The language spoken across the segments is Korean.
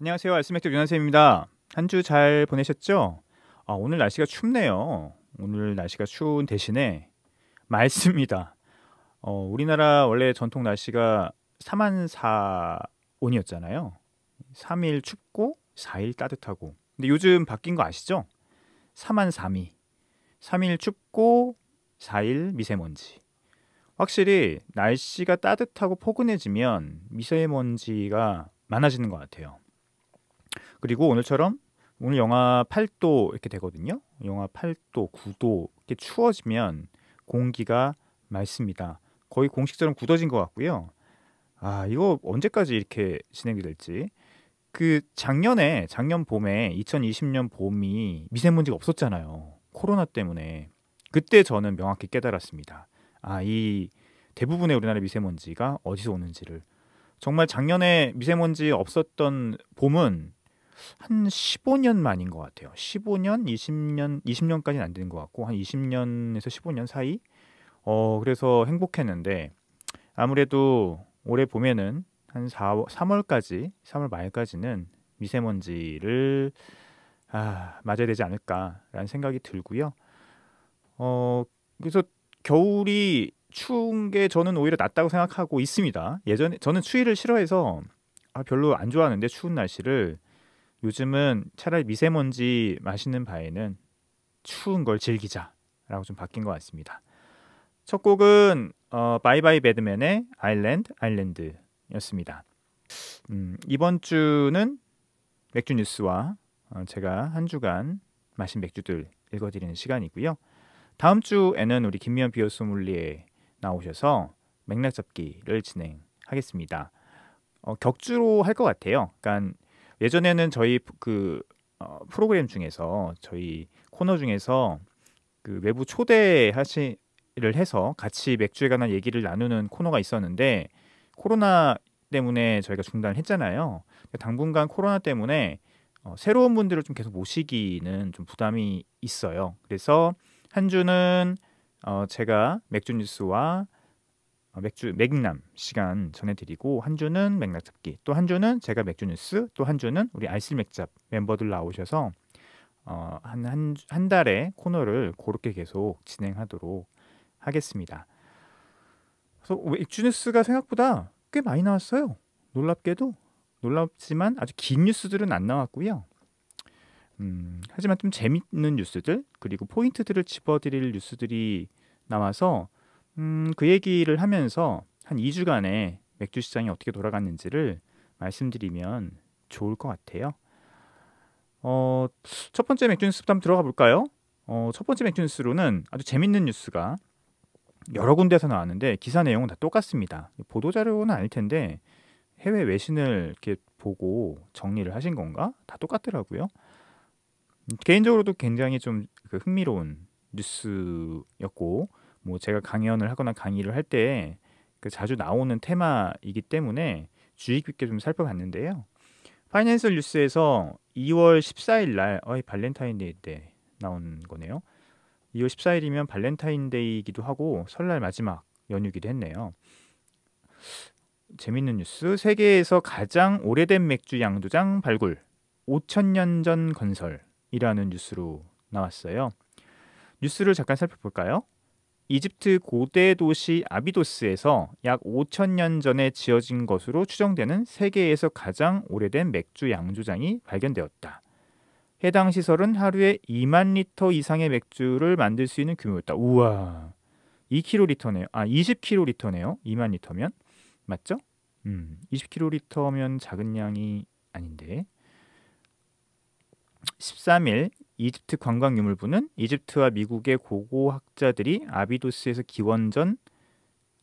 안녕하세요. 알스맥집 윤한쌤입니다. 한 주 잘 보내셨죠? 아, 오늘 날씨가 춥네요. 오늘 날씨가 추운 대신에 맑습니다. 어, 우리나라 원래 전통 날씨가 3만 4온이었잖아요. 3일 춥고 4일 따뜻하고. 근데 요즘 바뀐 거 아시죠? 3만 3이. 3일 춥고 4일 미세먼지. 확실히 날씨가 따뜻하고 포근해지면 미세먼지가 많아지는 것 같아요. 그리고 오늘처럼 오늘 영하 8도 이렇게 되거든요. 영하 8도, 9도 이렇게 추워지면 공기가 맑습니다. 거의 공식처럼 굳어진 것 같고요. 아, 이거 언제까지 이렇게 진행이 될지. 그 작년에 작년 봄에 2020년 봄이 미세먼지가 없었잖아요. 코로나 때문에. 그때 저는 명확히 깨달았습니다. 아, 이 대부분의 우리나라 미세먼지가 어디서 오는지를 정말 작년에 미세먼지 없었던 봄은 한 15년 만인 것 같아요. 15년, 20년, 20년까지는 안 되는 것 같고 한 20년에서 15년 사이. 어 그래서 행복했는데 아무래도 올해 봄에는 한4 3월까지, 3월 말까지는 미세먼지를 아, 맞아야 되지 않을까라는 생각이 들고요. 어 그래서 겨울이 추운 게 저는 오히려 낫다고 생각하고 있습니다. 예전에 저는 추위를 싫어해서 아, 별로 안 좋아하는데 추운 날씨를 요즘은 차라리 미세먼지 마시는 바에는 추운 걸 즐기자라고 좀 바뀐 것 같습니다. 첫 곡은 어, 바이바이 배드맨의 아일랜드 아일랜드였습니다. 음, 이번 주는 맥주 뉴스와 어, 제가 한 주간 마신 맥주들 읽어드리는 시간이고요. 다음 주에는 우리 김미연 비어 소믈리에 나오셔서 맥락 잡기를 진행하겠습니다. 어, 격주로 할 것 같아요. 그러니까 예전에는 저희 그 어, 프로그램 중에서 저희 코너 중에서 그 외부 초대하시를 해서 같이 맥주에 관한 얘기를 나누는 코너가 있었는데 코로나 때문에 저희가 중단을 했잖아요. 당분간 코로나 때문에 어, 새로운 분들을 좀 계속 모시기는 좀 부담이 있어요. 그래서 한 주는 어, 제가 맥주 뉴스와 맥주 맥남 시간 전해드리고 한 주는 맥락 잡기 또 한 주는 제가 맥주 뉴스 또 한 주는 우리 알쓸 맥잡 멤버들 나오셔서 어한한 한, 한 달에 코너를 그렇게 계속 진행하도록 하겠습니다. 그래서 맥주 뉴스가 생각보다 꽤 많이 나왔어요. 놀랍게도 놀랍지만 아주 긴 뉴스들은 안 나왔고요. 음, 하지만 좀 재밌는 뉴스들 그리고 포인트들을 집어드릴 뉴스들이 나와서 음, 그 얘기를 하면서 한2주간에 맥주 시장이 어떻게 돌아갔는지를 말씀드리면 좋을 것 같아요. 어, 첫 번째 맥주 뉴스 한번 들어가 볼까요? 어, 첫 번째 맥주 뉴스로는 아주 재밌는 뉴스가 여러 군데서 나왔는데 기사 내용은 다 똑같습니다. 보도 자료는 아닐 텐데 해외 외신을 이렇게 보고 정리를 하신 건가? 다 똑같더라고요. 음, 개인적으로도 굉장히 좀 그 흥미로운 뉴스였고 뭐 제가 강연을 하거나 강의를 할때그 자주 나오는 테마이기 때문에 주의 깊게 좀 살펴봤는데요. 파이낸셜 뉴스에서 2월 14일 날 어이 발렌타인데이 때 나온 거네요. 2월 14일이면 발렌타인데이기도 하고 설날 마지막 연휴기도 했네요. 재밌는 뉴스. 세계에서 가장 오래된 맥주 양조장 발굴. 5천년 전 건설이라는 뉴스로 나왔어요. 뉴스를 잠깐 살펴볼까요? 이집트 고대 도시 아비도스에서 약 5천년 전에 지어진 것으로 추정되는 세계에서 가장 오래된 맥주 양조장이 발견되었다. 해당 시설은 하루에 2만 리터 이상의 맥주를 만들 수 있는 규모였다. 우와. 2킬로리터네요 아, 2 0킬로리터네요 2만 리터면. 맞죠? 음, 2 0킬로리터면 작은 양이 아닌데. 13일 이집트 관광유물부는 이집트와 미국의 고고 학자들이 아비도스에서 기원전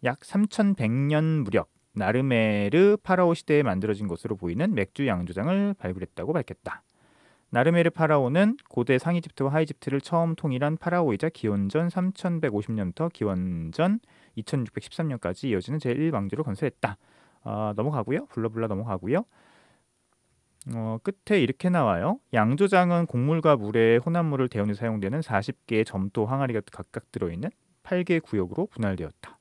약 3100년 무렵 나르메르 파라오 시대에 만들어진 것으로 보이는 맥주 양조장을 발굴했다고 밝혔다. 나르메르 파라오는 고대 상이집트와 하이집트를 처음 통일한 파라오이자 기원전 3150년부터 기원전 2613년까지 이어지는 제1왕조를 건설했다. 어, 넘어가고요. 불러불러 넘어가고요. 어, 끝에 이렇게 나와요. 양조장은 곡물과 물의 혼합물을 대원이 사용되는 40개의 점토 항아리가 각각 들어있는 8개 구역으로 분할되었다.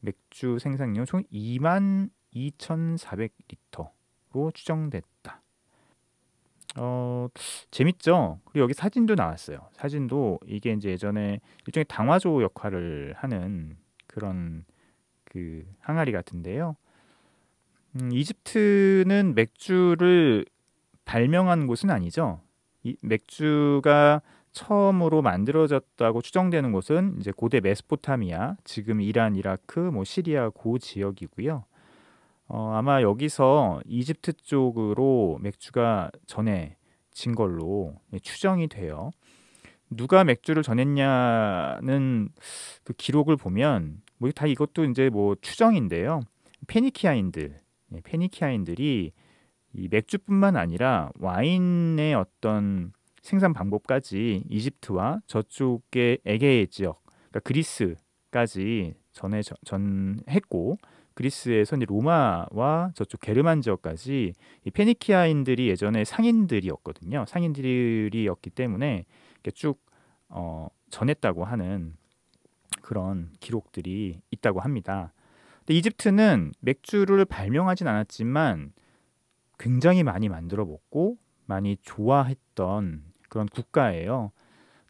맥주 생산량 총 2만 2,400리터로 추정됐다. 어, 재밌죠? 그리고 여기 사진도 나왔어요. 사진도 이게 이제 예전에 일종의 당화조 역할을 하는 그런 그 항아리 같은데요. 음, 이집트는 맥주를 발명한 곳은 아니죠. 이 맥주가 처음으로 만들어졌다고 추정되는 곳은 이제 고대 메소포타미아, 지금 이란, 이라크, 뭐 시리아 고 지역이고요. 어, 아마 여기서 이집트 쪽으로 맥주가 전해진 걸로 예, 추정이 돼요. 누가 맥주를 전했냐는 그 기록을 보면 뭐 다 이것도 이제 뭐 추정인데요. 페니키아인들, 예, 페니키아인들이 이 맥주뿐만 아니라 와인의 어떤 생산 방법까지 이집트와 저쪽의 에게 지역, 그러니까 그리스까지 전해 전했고 그리스에서 이제 로마와 저쪽 게르만 지역까지 이 페니키아인들이 예전에 상인들이었거든요. 상인들이었기 때문에 쭉 어, 전했다고 하는 그런 기록들이 있다고 합니다. 근데 이집트는 맥주를 발명하진 않았지만 굉장히 많이 만들어 먹고 많이 좋아했던 그런 국가예요.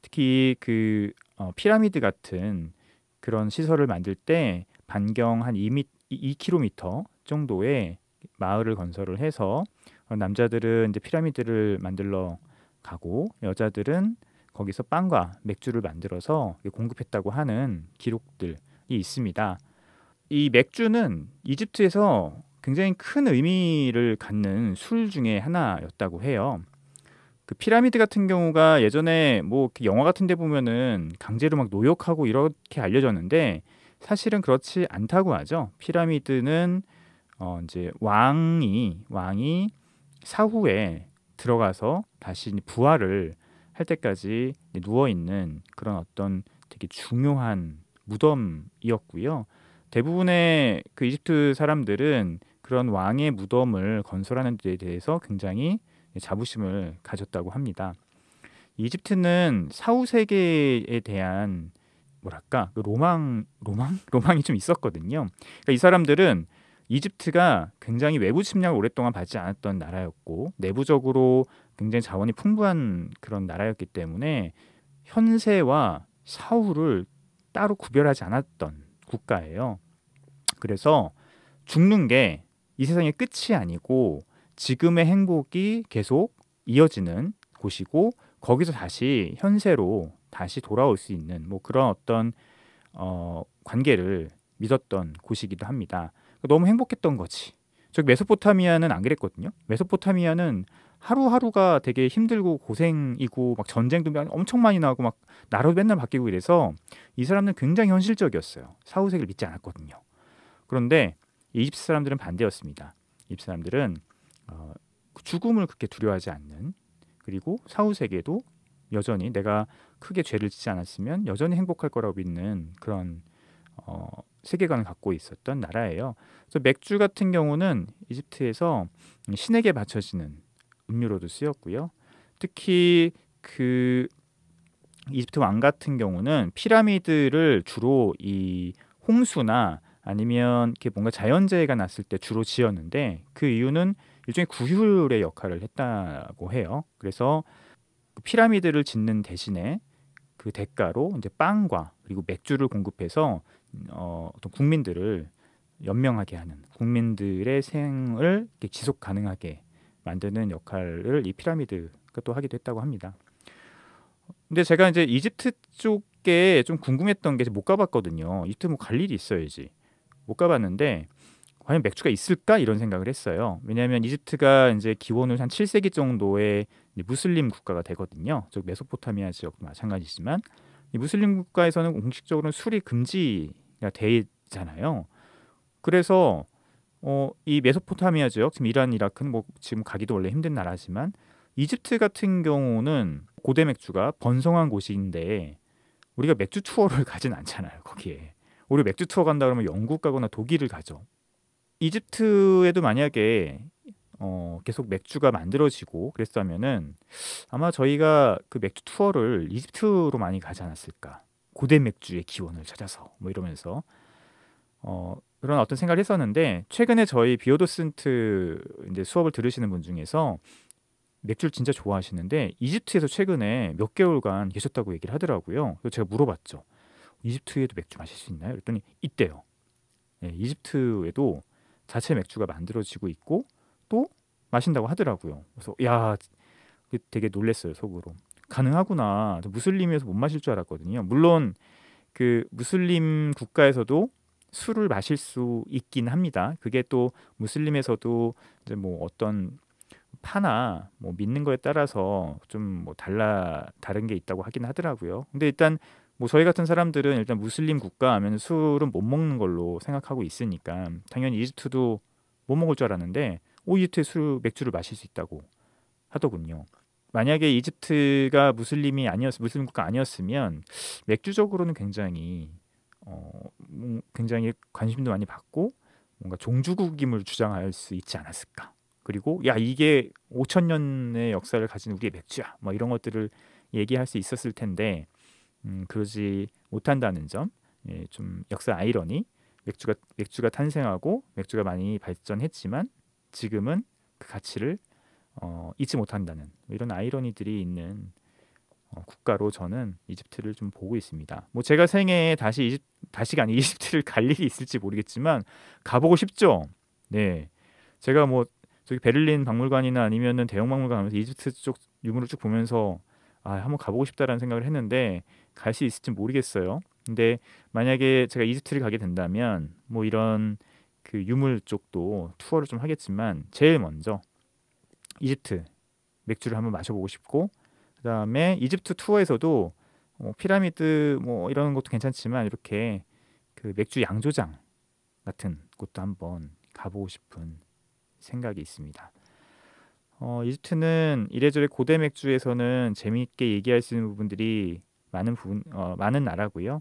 특히 그 어, 피라미드 같은 그런 시설을 만들 때 반경 한 2미, 2km 정도의 마을을 건설을 해서 남자들은 이제 피라미드를 만들러 가고 여자들은 거기서 빵과 맥주를 만들어서 공급했다고 하는 기록들이 있습니다. 이 맥주는 이집트에서 굉장히 큰 의미를 갖는 술 중에 하나였다고 해요. 그 피라미드 같은 경우가 예전에 뭐 영화 같은 데 보면은 강제로 막 노역하고 이렇게 알려졌는데 사실은 그렇지 않다고 하죠. 피라미드는 어 이제 왕이 왕이 사후에 들어가서 다시 부활을 할 때까지 누워 있는 그런 어떤 되게 중요한 무덤이었고요. 대부분의 그 이집트 사람들은 그런 왕의 무덤을 건설하는 데 대해서 굉장히 자부심을 가졌다고 합니다. 이집트는 사후 세계에 대한 뭐랄까 그 로망 로망 로망이 좀 있었거든요. 그러니까 이 사람들은 이집트가 굉장히 외부 침략을 오랫동안 받지 않았던 나라였고 내부적으로 굉장히 자원이 풍부한 그런 나라였기 때문에 현세와 사후를 따로 구별하지 않았던 국가예요. 그래서 죽는 게이 세상의 끝이 아니고 지금의 행복이 계속 이어지는 곳이고 거기서 다시 현세로 다시 돌아올 수 있는 뭐 그런 어떤 어, 관계를 믿었던 곳이기도 합니다. 너무 행복했던 거지. 저 메소포타미아는 안 그랬거든요. 메소포타미아는 하루하루가 되게 힘들고 고생이고 막 전쟁도 엄청 많이 나고 막 나라도 맨날 바뀌고 이래서 이 사람들은 굉장히 현실적이었어요. 사후세계를 믿지 않았거든요. 그런데 이집트 사람들은 반대였습니다. 이집트 사람들은 어, 죽음을 그렇게 두려워하지 않는 그리고 사후 세계도 여전히 내가 크게 죄를 짓지 않았으면 여전히 행복할 거라고 믿는 그런 어, 세계관을 갖고 있었던 나라예요. 그래서 맥주 같은 경우는 이집트에서 신에게 바쳐지는 음료로도 쓰였고요. 특히 그 이집트 왕 같은 경우는 피라미드를 주로 이 홍수나 아니면 이렇게 뭔가 자연재해가 났을 때 주로 지었는데 그 이유는 일종의 구휼의 역할을 했다고 해요. 그래서 그 피라미드를 짓는 대신에 그 대가로 이제 빵과 그리고 맥주를 공급해서 어, 어떤 국민들을 연명하게 하는 국민들의 생을 지속 가능하게 만드는 역할을 이 피라미드가 또 하기도 했다고 합니다. 근데 제가 이제 이집트 쪽에 좀 궁금했던 게 못 가봤거든요. 이집트 뭐갈 일이 있어야지. 못 가봤는데 과연 맥주가 있을까 이런 생각을 했어요. 왜냐하면 이집트가 이제 기원후 한 7세기 정도의 무슬림 국가가 되거든요. 즉 메소포타미아 지역도 마찬가지지만 이 무슬림 국가에서는 공식적으로는 술이 금지가 되잖아요. 그래서 어, 이 메소포타미아 지역 지금 이란, 이라크는 뭐 지금 가기도 원래 힘든 나라지만 이집트 같은 경우는 고대 맥주가 번성한 곳인데 우리가 맥주 투어를 가진 않잖아요 거기에 우리 맥주 투어 간다 그러면 영국 가거나 독일을 가죠. 이집트에도 만약에 어, 계속 맥주가 만들어지고 그랬다면은 아마 저희가 그 맥주 투어를 이집트로 많이 가지 않았을까. 고대 맥주의 기원을 찾아서 뭐 이러면서 어, 그런 어떤 생각을 했었는데 최근에 저희 비오도슨트 이제 수업을 들으시는 분 중에서 맥주를 진짜 좋아하시는데 이집트에서 최근에 몇 개월간 계셨다고 얘기를 하더라고요. 그래서 제가 물어봤죠. 이집트에도 맥주 마실 수 있나요? 그랬더니 있대요. 예, 이집트에도 자체 맥주가 만들어지고 있고 또 마신다고 하더라고요. 그래서 야 그 되게 놀랬어요 속으로. 가능하구나. 무슬림에서 못 마실 줄 알았거든요. 물론 그 무슬림 국가에서도 술을 마실 수 있긴 합니다. 그게 또 무슬림에서도 이제 뭐 어떤 파나 뭐 믿는 거에 따라서 좀 뭐 달라 다른 게 있다고 하긴 하더라고요. 근데 일단 뭐 저희 같은 사람들은 일단 무슬림 국가 하면 술은 못 먹는 걸로 생각하고 있으니까 당연히 이집트도 못 먹을 줄 알았는데 오이집트의술 맥주를 마실 수 있다고 하더군요. 만약에 이집트가 무슬림이 아니었 무슬림 국가 아니었으면 맥주적으로는 굉장히 어 음, 굉장히 관심도 많이 받고 뭔가 종주국임을 주장할 수 있지 않았을까. 그리고 야 이게 5천 년의 역사를 가진 우리의 맥주야. 뭐 이런 것들을 얘기할 수 있었을 텐데 음, 그러지 못한다는 점, 예, 좀 역사 아이러니 맥주가 맥주가 탄생하고 맥주가 많이 발전했지만 지금은 그 가치를 어, 잊지 못한다는 이런 아이러니들이 있는 어, 국가로 저는 이집트를 좀 보고 있습니다. 뭐 제가 생애에 다시 이집 다시가 아니 이집트를 갈 일이 있을지 모르겠지만 가보고 싶죠. 네, 제가 뭐 저기 베를린 박물관이나 아니면은 대형 박물관 가면서 이집트 쪽 유물을 쭉 보면서 아, 한 번 가보고 싶다라는 생각을 했는데 갈 수 있을지 모르겠어요. 근데 만약에 제가 이집트를 가게 된다면 뭐 이런 그 유물 쪽도 투어를 좀 하겠지만 제일 먼저 이집트 맥주를 한번 마셔보고 싶고 그다음에 이집트 투어에서도 어, 피라미드 뭐 이런 것도 괜찮지만 이렇게 그 맥주 양조장 같은 곳도 한번 가보고 싶은 생각이 있습니다. 어, 이집트는 이래저래 고대 맥주에서는 재미있게 얘기할 수 있는 부분들이 많은 부분 어, 많은 나라고요.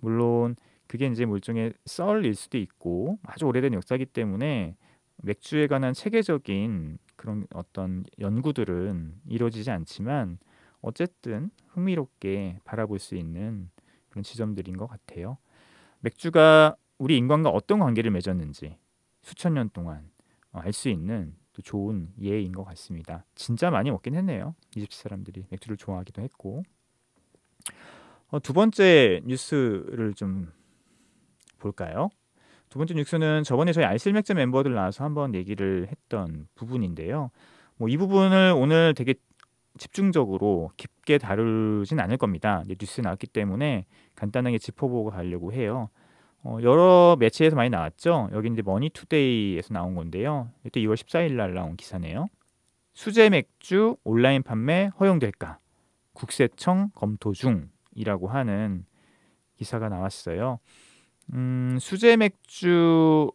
물론 그게 이제 일종의 썰일 수도 있고 아주 오래된 역사기 때문에 맥주에 관한 체계적인 그런 어떤 연구들은 이루어지지 않지만 어쨌든 흥미롭게 바라볼 수 있는 그런 지점들인 것 같아요. 맥주가 우리 인간과 어떤 관계를 맺었는지 수천 년 동안 알 수 있는 또 좋은 예인 것 같습니다. 진짜 많이 먹긴 했네요. 이집트 사람들이 맥주를 좋아하기도 했고 어, 두 번째 뉴스를 좀 볼까요? 두 번째 뉴스는 저번에 저희 알쓸 맥주 멤버들 나와서 한번 얘기를 했던 부분인데요. 뭐 이 부분을 오늘 되게 집중적으로 깊게 다루진 않을 겁니다. 뉴스 나왔기 때문에 간단하게 짚어보고 가려고 해요. 어, 여러 매체에서 많이 나왔죠. 여기 이제 머니투데이에서 나온 건데요. 이때 2월 14일 날 나온 기사네요. 수제 맥주 온라인 판매 허용될까? 국세청 검토 중이라고 하는 기사가 나왔어요. 음, 수제 맥주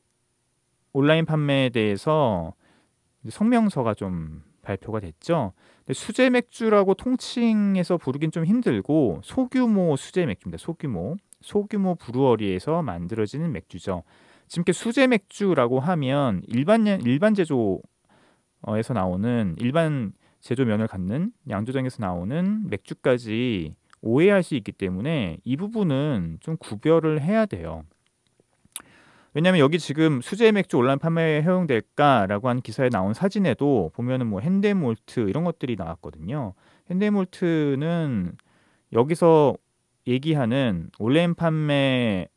온라인 판매에 대해서 성명서가 좀 발표가 됐죠. 근데 수제 맥주라고 통칭해서 부르긴 좀 힘들고 소규모 수제 맥주입니다. 소규모 소규모 브루어리에서 만들어지는 맥주죠. 지금 이렇게 수제 맥주라고 하면 일반 예, 일반 제조에서 나오는 일반 제조면을 갖는 양조장에서 나오는 맥주까지 오해할 수 있기 때문에 이 부분은 좀 구별을 해야 돼요. 왜냐하면 여기 지금 수제 맥주 온라인 판매에 허용될까라고 한 기사에 나온 사진에도 보면은 뭐핸드몰트 이런 것들이 나왔거든요. 핸드몰트는 여기서 얘기하는 온라인 판매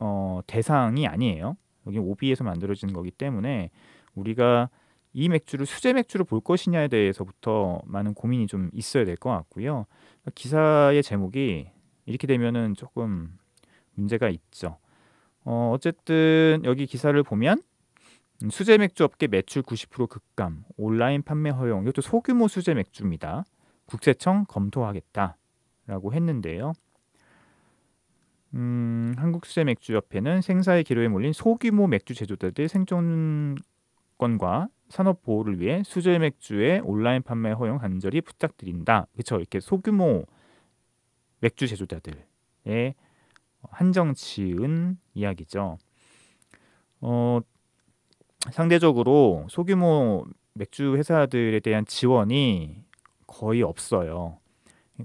어, 대상이 아니에요. 여기 오비에서 만들어진 거기 때문에 우리가 이 맥주를 수제 맥주로 볼 것이냐에 대해서부터 많은 고민이 좀 있어야 될 것 같고요. 기사의 제목이 이렇게 되면은 조금 문제가 있죠. 어, 어쨌든 여기 기사를 보면 수제 맥주 업계 매출 90% 급감, 온라인 판매 허용, 이것도 소규모 수제 맥주입니다. 국세청 검토하겠다라고 했는데요. 음, 한국수제 맥주협회는 생사의 기로에 몰린 소규모 맥주 제조자들 생존권과 산업 보호를 위해 수제 맥주의 온라인 판매 허용 간절히 부탁드린다. 그렇죠? 이렇게 소규모 맥주 제조자들의 한정 지은 이야기죠. 어, 상대적으로 소규모 맥주 회사들에 대한 지원이 거의 없어요.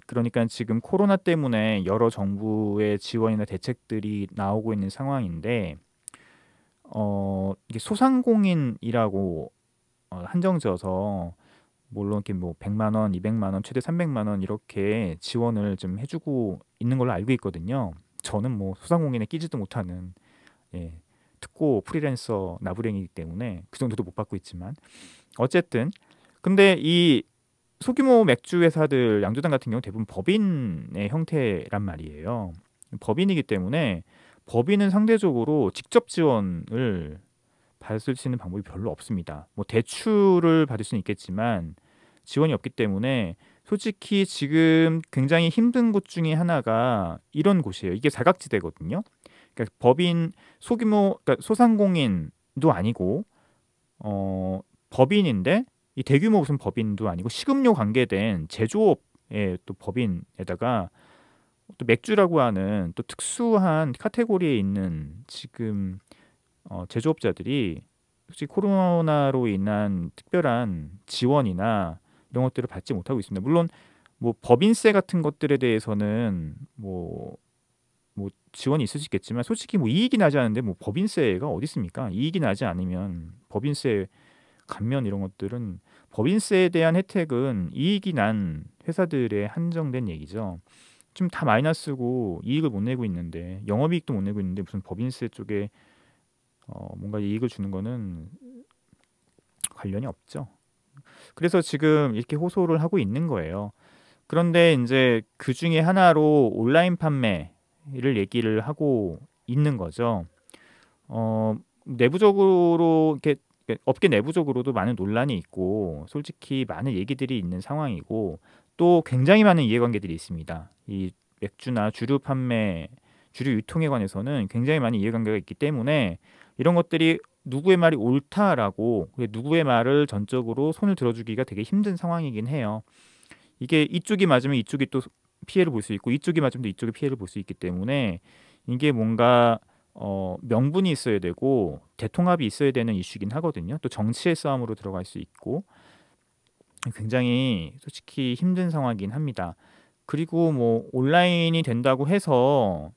그러니까 지금 코로나 때문에 여러 정부의 지원이나 대책들이 나오고 있는 상황인데 어 이게 소상공인이라고 어, 한정지어서 물론 이렇게 뭐 100만 원, 200만 원, 최대 300만 원 이렇게 지원을 좀 해주고 있는 걸로 알고 있거든요. 저는 뭐 소상공인에 끼지도 못하는 예, 특고 프리랜서 나부랭이기 때문에 그 정도도 못 받고 있지만 어쨌든 근데 이 소규모 맥주 회사들 양조장 같은 경우 대부분 법인의 형태란 말이에요. 법인이기 때문에 법인은 상대적으로 직접 지원을 받을 수 있는 방법이 별로 없습니다. 뭐 대출을 받을 수는 있겠지만 지원이 없기 때문에 솔직히 지금 굉장히 힘든 곳 중에 하나가 이런 곳이에요. 이게 사각지대거든요. 그러니까 법인 소규모 그러니까 소상공인도 아니고 어 법인인데 이 대규모 무슨 법인도 아니고 식음료 관계된 제조업의 또 법인에다가 또 맥주라고 하는 또 특수한 카테고리에 있는 지금 어, 제조업자들이 혹시 코로나로 인한 특별한 지원이나 이런 것들을 받지 못하고 있습니다. 물론 뭐 법인세 같은 것들에 대해서는 뭐뭐 뭐 지원이 있을 수 있겠지만 솔직히 뭐 이익이 나지 않은데 뭐 법인세가 어디 있습니까? 이익이 나지 않으면 법인세 감면 이런 것들은 법인세에 대한 혜택은 이익이 난 회사들의 한정된 얘기죠. 지금 다 마이너스고 이익을 못 내고 있는데 영업이익도 못 내고 있는데 무슨 법인세 쪽에 어, 뭔가 이익을 주는 거는 관련이 없죠. 그래서 지금 이렇게 호소를 하고 있는 거예요. 그런데 이제 그 중에 하나로 온라인 판매를 얘기를 하고 있는 거죠. 어, 내부적으로 이렇게 업계 내부적으로도 많은 논란이 있고 솔직히 많은 얘기들이 있는 상황이고 또 굉장히 많은 이해관계들이 있습니다. 이 맥주나 주류 판매, 주류 유통에 관해서는 굉장히 많은 이해관계가 있기 때문에 이런 것들이 누구의 말이 옳다라고 누구의 말을 전적으로 손을 들어주기가 되게 힘든 상황이긴 해요. 이게 이쪽이 맞으면 이쪽이 또 피해를 볼 수 있고 이쪽이 맞으면 또 이쪽이 피해를 볼 수 있기 때문에 이게 뭔가 어, 명분이 있어야 되고 대통합이 있어야 되는 이슈긴 이 하거든요. 또 정치의 싸움으로 들어갈 수 있고 굉장히 솔직히 힘든 상황이긴 합니다. 그리고 뭐 온라인이 된다고 해서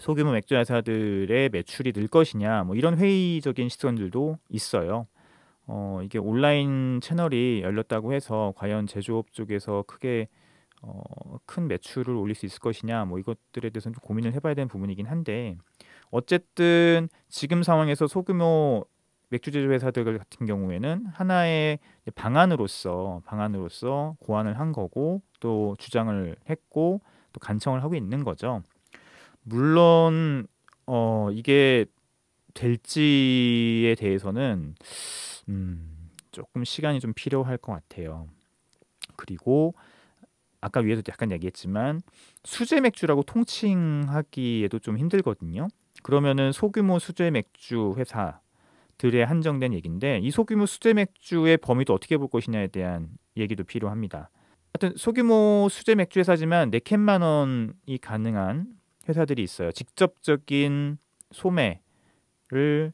소규모 맥주 회사들의 매출이 늘 것이냐 뭐 이런 회의적인 시선들도 있어요. 어, 이게 온라인 채널이 열렸다고 해서 과연 제조업 쪽에서 크게 어, 큰 매출을 올릴 수 있을 것이냐 뭐 이것들에 대해서는 좀 고민을 해봐야 되는 부분이긴 한데 어쨌든 지금 상황에서 소규모 맥주 제조 회사들 같은 경우에는 하나의 방안으로서 방안으로서 고안을 한 거고 또 주장을 했고 또 간청을 하고 있는 거죠. 물론 어 이게 될지에 대해서는 음, 조금 시간이 좀 필요할 것 같아요. 그리고 아까 위에서 약간 얘기했지만 수제 맥주라고 통칭하기에도 좀 힘들거든요. 그러면은 소규모 수제 맥주 회사들에 한정된 얘기인데 이 소규모 수제 맥주의 범위도 어떻게 볼 것이냐에 대한 얘기도 필요합니다. 하여튼 소규모 수제 맥주 회사지만 네 캔 만 원이 가능한 회사들이 있어요. 직접적인 소매를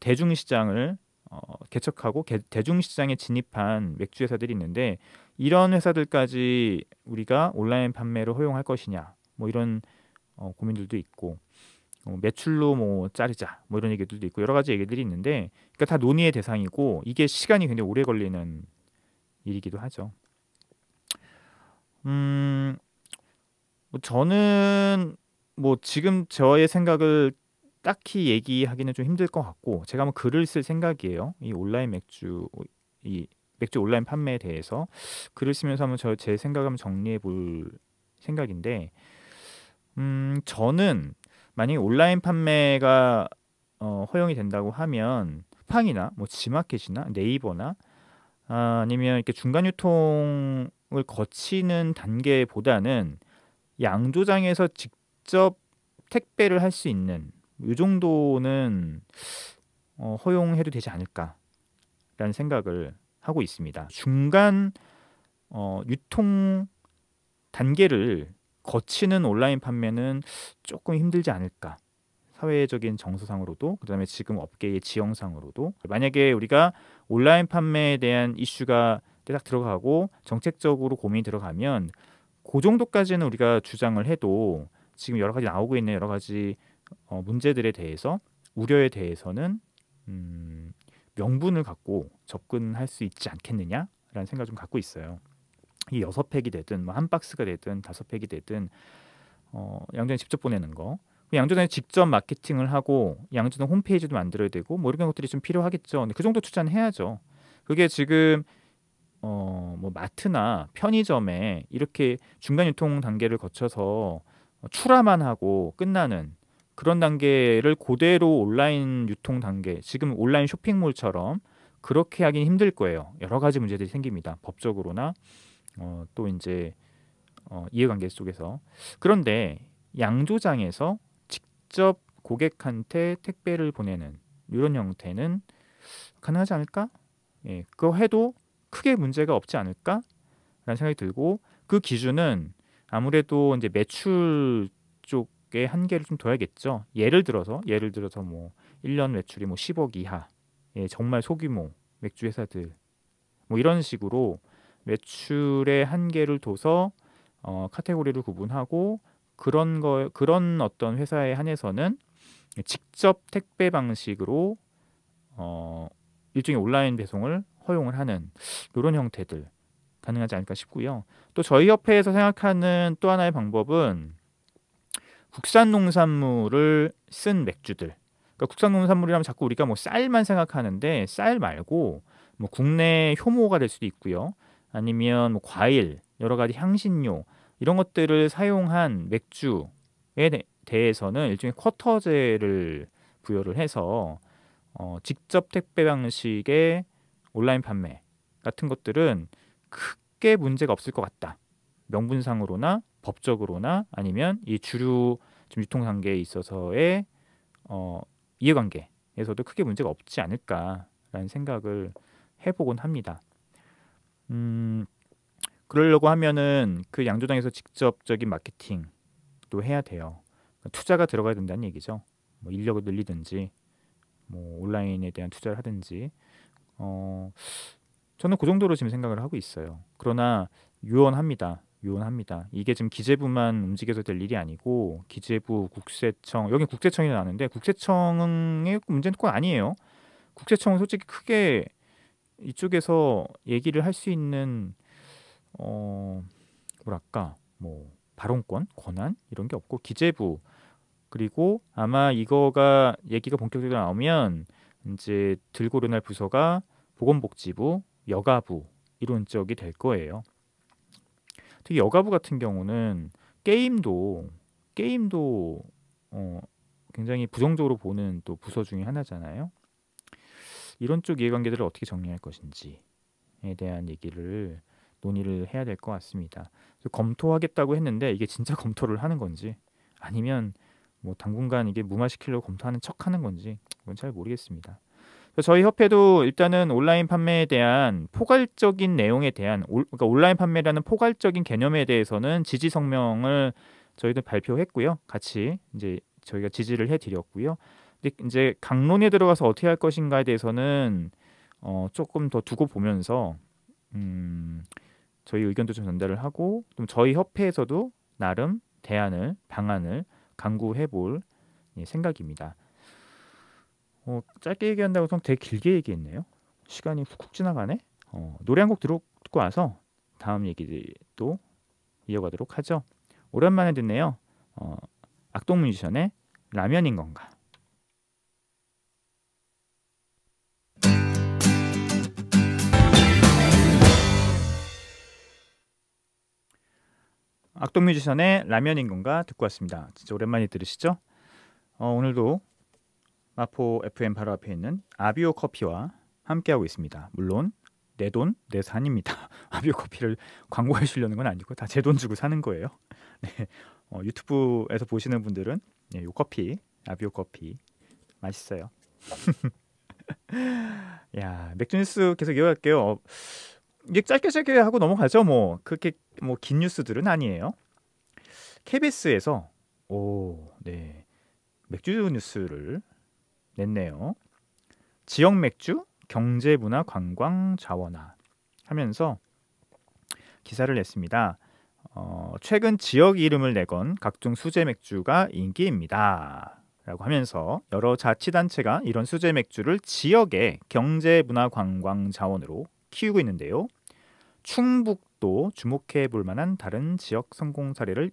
대중시장을 어, 개척하고 개, 대중시장에 진입한 맥주 회사들이 있는데 이런 회사들까지 우리가 온라인 판매를 허용할 것이냐 뭐 이런 어, 고민들도 있고 어, 매출로 뭐짜르자뭐 이런 얘기들도 있고 여러 가지 얘기들이 있는데 그러니까 다 논의의 대상이고 이게 시간이 굉장히 오래 걸리는 일이기도 하죠. 음, 뭐 저는 뭐 지금 저의 생각을 딱히 얘기하기는 좀 힘들 것 같고 제가 한번 글을 쓸 생각이에요. 이 온라인 맥주 이 맥주 온라인 판매에 대해서 글을 쓰면서 한번 저 제 생각을 한번 정리해 볼 생각인데 음 저는 만약에 온라인 판매가 어, 허용이 된다고 하면 쿠팡이나 뭐 지마켓이나 네이버나 아, 아니면 이렇게 중간 유통을 거치는 단계보다는 양조장에서 직접 택배를 할 수 있는 이 정도는 어, 허용해도 되지 않을까라는 생각을 하고 있습니다. 중간 어, 유통 단계를 거치는 온라인 판매는 조금 힘들지 않을까. 사회적인 정서상으로도 그다음에 지금 업계의 지형상으로도 만약에 우리가 온라인 판매에 대한 이슈가 딱 들어가고 정책적으로 고민이 들어가면 그 정도까지는 우리가 주장을 해도 지금 여러 가지 나오고 있는 여러 가지 어, 문제들에 대해서 우려에 대해서는 음, 명분을 갖고 접근할 수 있지 않겠느냐라는 생각을 좀 갖고 있어요. 이 여섯 팩이 되든 뭐 한 박스가 되든 다섯 팩이 되든 어, 양전에 직접 보내는 거. 그 양조장에 직접 마케팅을 하고 양조장 홈페이지도 만들어야 되고 뭐 이런 것들이 좀 필요하겠죠. 근데 그 정도 투자는 해야죠. 그게 지금 어, 뭐 마트나 편의점에 이렇게 중간 유통 단계를 거쳐서 출하만 하고 끝나는 그런 단계를 고대로 온라인 유통 단계, 지금 온라인 쇼핑몰처럼 그렇게 하긴 힘들 거예요. 여러 가지 문제들이 생깁니다. 법적으로나 어, 또 이제 어, 이해관계 속에서 그런데 양조장에서 직접 고객한테 택배를 보내는 이런 형태는 가능하지 않을까? 예, 그거 해도 크게 문제가 없지 않을까라는 생각이 들고 그 기준은 아무래도 이제 매출 쪽에 한계를 좀 둬야겠죠. 예를 들어서 예를 들어서 뭐 1년 매출이 뭐 10억 이하, 예, 정말 소규모 맥주 회사들 뭐 이런 식으로 매출의 한계를 둬서 어, 카테고리를 구분하고 그런 거 그런 어떤 회사에 한해서는 직접 택배 방식으로 어, 일종의 온라인 배송을 허용을 하는 이런 형태들 가능하지 않을까 싶고요. 또 저희 협회에서 생각하는 또 하나의 방법은 국산 농산물을 쓴 맥주들. 그러니까 국산 농산물이라면 자꾸 우리가 뭐 쌀만 생각하는데 쌀 말고 뭐 국내 효모가 될 수도 있고요. 아니면 뭐 과일, 여러 가지 향신료 이런 것들을 사용한 맥주에 대해서는 일종의 쿼터제를 부여를 해서 어, 직접 택배 방식의 온라인 판매 같은 것들은 크게 문제가 없을 것 같다. 명분상으로나 법적으로나 아니면 이 주류 지금 유통단계에 있어서의 어, 이해관계에서도 크게 문제가 없지 않을까라는 생각을 해보곤 합니다. 음, 그러려고 하면은 그 양조장에서 직접적인 마케팅도 해야 돼요. 그러니까 투자가 들어가야 된다는 얘기죠. 뭐 인력을 늘리든지, 뭐 온라인에 대한 투자를 하든지. 어, 저는 그 정도로 지금 생각을 하고 있어요. 그러나 유언합니다. 유언합니다. 이게 지금 기재부만 움직여서 될 일이 아니고 기재부, 국세청, 여기 국세청이 나는데 국세청의 문제는 꼭 아니에요. 국세청은 솔직히 크게 이쪽에서 얘기를 할 수 있는 어 뭐랄까 뭐 발언권, 권한 이런 게 없고 기재부 그리고 아마 이거가 얘기가 본격적으로 나오면 이제 들고 일어날 부서가 보건복지부, 여가부 이런 쪽이 될 거예요. 특히 여가부 같은 경우는 게임도 게임도 어, 굉장히 부정적으로 보는 또 부서 중의 하나잖아요. 이런 쪽 이해관계들을 어떻게 정리할 것인지에 대한 얘기를 논의를 해야 될 것 같습니다. 검토하겠다고 했는데 이게 진짜 검토를 하는 건지 아니면 뭐 당분간 이게 무마시키려고 검토하는 척하는 건지 그건 잘 모르겠습니다. 저희 협회도 일단은 온라인 판매에 대한 포괄적인 내용에 대한 그러니까 온라인 판매라는 포괄적인 개념에 대해서는 지지 성명을 저희도 발표했고요. 같이 이제 저희가 지지를 해드렸고요. 근데 이제 강론에 들어가서 어떻게 할 것인가에 대해서는 어, 조금 더 두고 보면서 음, 저희 의견도 좀 전달을 하고 좀 저희 협회에서도 나름 대안을 방안을 강구해 볼 예, 생각입니다. 어, 짧게 얘기한다고 해서 되게 길게 얘기했네요. 시간이 훅훅 지나가네. 어, 노래 한 곡 듣고 와서 다음 얘기도 이어가도록 하죠. 오랜만에 듣네요. 어, 악동 뮤지션의 라면인 건가? 악동 뮤지션의 라면인 건가 듣고 왔습니다. 진짜 오랜만에 들으시죠? 어, 오늘도 마포 FM 바로 앞에 있는 아비오 커피와 함께하고 있습니다. 물론 내 돈, 내 산입니다. 아비오 커피를 광고해 주려는 건 아니고 다 제 돈 주고 사는 거예요. 네. 어, 유튜브에서 보시는 분들은 예, 요 커피, 아비오 커피 맛있어요. 야, 맥주 뉴스 계속 이어갈게요. 어, 이게 짧게 짧게 하고 넘어가죠. 뭐 그렇게 뭐 긴 뉴스들은 아니에요. KBS에서 오, 네. 맥주 뉴스를 냈네요. 지역 맥주, 경제 문화 관광 자원화 하면서 기사를 냈습니다. 어, 최근 지역 이름을 내건 각종 수제 맥주가 인기입니다. 라고 하면서 여러 자치단체가 이런 수제 맥주를 지역의 경제 문화 관광 자원으로 키우고 있는데요. 충북도 주목해 볼 만한 다른 지역 성공 사례를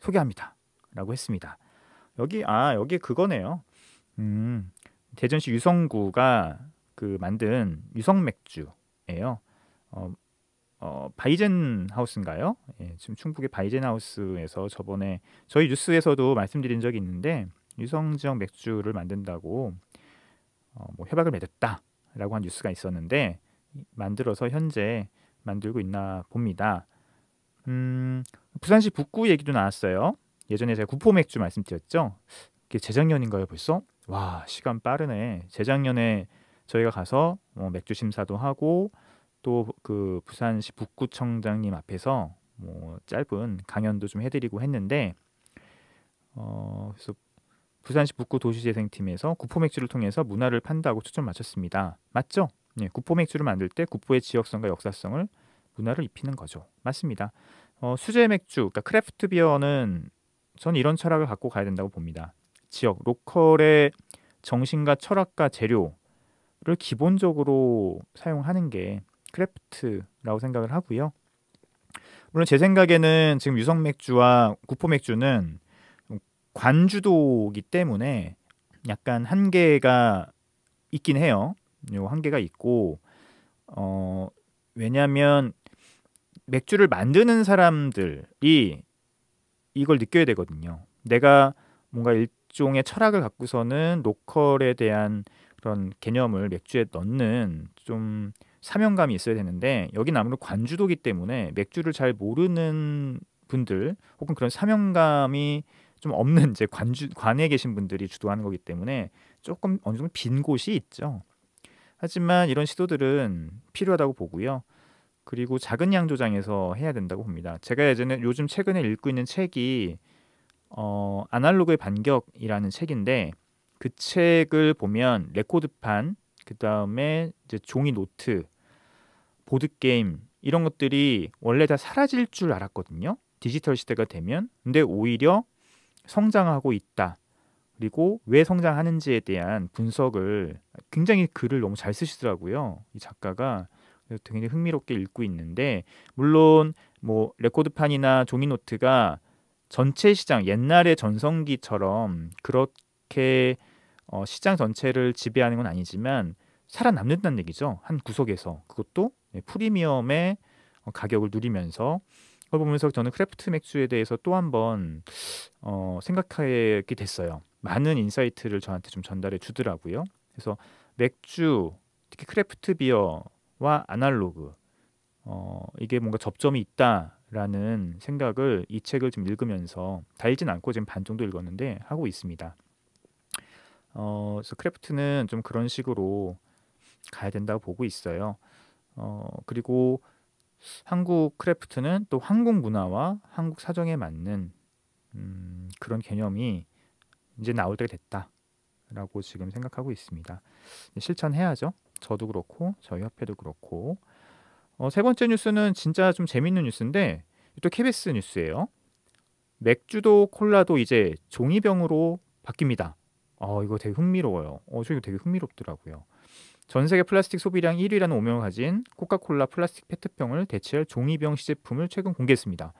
소개합니다. 라고 했습니다. 여기, 아, 여기 그거네요. 음, 대전시 유성구가 그 만든 유성맥주예요. 어, 어, 바이젠 하우스인가요? 예, 지금 충북의 바이젠 하우스에서 저번에 저희 뉴스에서도 말씀드린 적이 있는데 유성 지역 맥주를 만든다고 어, 뭐 협약을 맺었다라고 한 뉴스가 있었는데 만들어서 현재 만들고 있나 봅니다. 음, 부산시 북구 얘기도 나왔어요. 예전에 제가 구포 맥주 말씀드렸죠. 이게 재작년인가요 벌써? 와 시간 빠르네. 재작년에 저희가 가서 뭐 맥주 심사도 하고 또 그 부산시 북구청장님 앞에서 뭐 짧은 강연도 좀 해드리고 했는데 어, 그래서 부산시 북구 도시재생팀에서 구포 맥주를 통해서 문화를 판다고 초점 맞췄습니다. 맞죠? 예, 국보 맥주를 만들 때 국보의 지역성과 역사성을 문화를 입히는 거죠. 맞습니다. 어, 수제 맥주, 그러니까 크래프트 비어는 전 이런 철학을 갖고 가야 된다고 봅니다. 지역 로컬의 정신과 철학과 재료를 기본적으로 사용하는 게 크래프트라고 생각을 하고요. 물론 제 생각에는 지금 유성 맥주와 국포 맥주는 관주도기 때문에 약간 한계가 있긴 해요. 요 한계가 있고 어 왜냐하면 맥주를 만드는 사람들이 이걸 느껴야 되거든요. 내가 뭔가 일종의 철학을 갖고서는 로컬에 대한 그런 개념을 맥주에 넣는 좀 사명감이 있어야 되는데 여기는 아무래도 관주도기 때문에 맥주를 잘 모르는 분들 혹은 그런 사명감이 좀 없는 이제 관주 관에 계신 분들이 주도하는 거기 때문에 조금 어느 정도 빈 곳이 있죠. 하지만 이런 시도들은 필요하다고 보고요. 그리고 작은 양 조장에서 해야 된다고 봅니다. 제가 예전에 요즘 최근에 읽고 있는 책이 어, 아날로그의 반격이라는 책인데 그 책을 보면 레코드판 그 다음에 이제 종이 노트 보드 게임 이런 것들이 원래 다 사라질 줄 알았거든요. 디지털 시대가 되면 근데 오히려 성장하고 있다. 그리고 왜 성장하는지에 대한 분석을 굉장히 글을 너무 잘 쓰시더라고요. 이 작가가 굉장히 흥미롭게 읽고 있는데 물론 뭐 레코드판이나 종이노트가 전체 시장 옛날의 전성기처럼 그렇게 어, 시장 전체를 지배하는 건 아니지만 살아남는다는 얘기죠. 한 구석에서 그것도 예, 프리미엄의 어, 가격을 누리면서 그걸 보면서 저는 크래프트 맥주에 대해서 또 한번 어, 생각하게 됐어요. 많은 인사이트를 저한테 좀 전달해 주더라고요. 그래서 맥주, 특히 크래프트 비어와 아날로그 어, 이게 뭔가 접점이 있다라는 생각을 이 책을 좀 읽으면서 다 읽진 않고 지금 반 정도 읽었는데 하고 있습니다. 어, 그래서 크래프트는 좀 그런 식으로 가야 된다고 보고 있어요. 어, 그리고 한국 크래프트는 또 한국 문화와 한국 사정에 맞는 음, 그런 개념이 이제 나올 때가 됐다라고 지금 생각하고 있습니다. 실천해야죠. 저도 그렇고 저희 협회도 그렇고 어, 세 번째 뉴스는 진짜 좀 재밌는 뉴스인데 또 KBS 뉴스예요. 맥주도 콜라도 이제 종이병으로 바뀝니다. 어, 이거 되게 흥미로워요. 어, 저 이거 되게 흥미롭더라고요. 전 세계 플라스틱 소비량 1위라는 오명을 가진 코카콜라 플라스틱 페트병을 대체할 종이병 시제품을 최근 공개했습니다.